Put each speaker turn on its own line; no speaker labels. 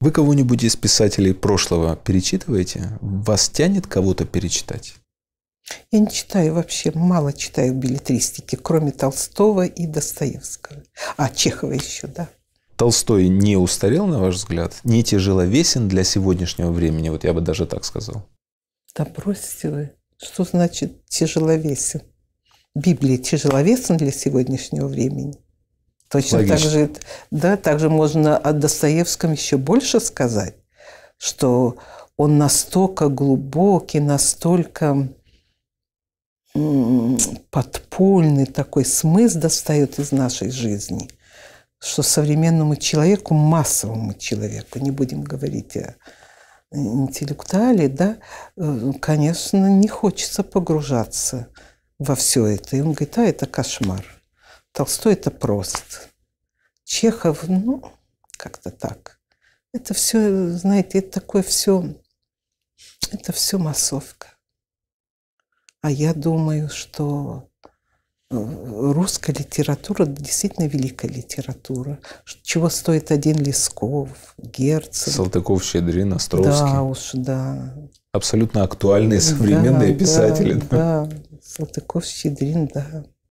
Вы кого-нибудь из писателей прошлого перечитываете? Вас тянет кого-то перечитать?
Я не читаю вообще, мало читаю билетристики, кроме Толстого и Достоевского. А Чехова еще, да.
Толстой не устарел, на ваш взгляд? Не тяжеловесен для сегодняшнего времени? Вот я бы даже так сказал.
Да бросьте вы. Что значит тяжеловесен? Библия тяжеловесна для сегодняшнего времени? Точно так же, да, также можно о Достоевском еще больше сказать, что он настолько глубокий, настолько подпольный такой смысл достает из нашей жизни, что современному человеку, массовому человеку, не будем говорить о э, интеллектуале, да, э, конечно, не хочется погружаться во все это. И он говорит, а это кошмар. Толстой это прост. Чехов, ну, как-то так. Это все, знаете, это такое все, это все массовка. А я думаю, что э, русская литература действительно великая литература. Чего стоит один Лесков,
Герцен. Салтыков, Щедрин, Островский. Да уж, да. Абсолютно актуальные современные да, писатели. да.
да. Салтыков, Щедрин, да.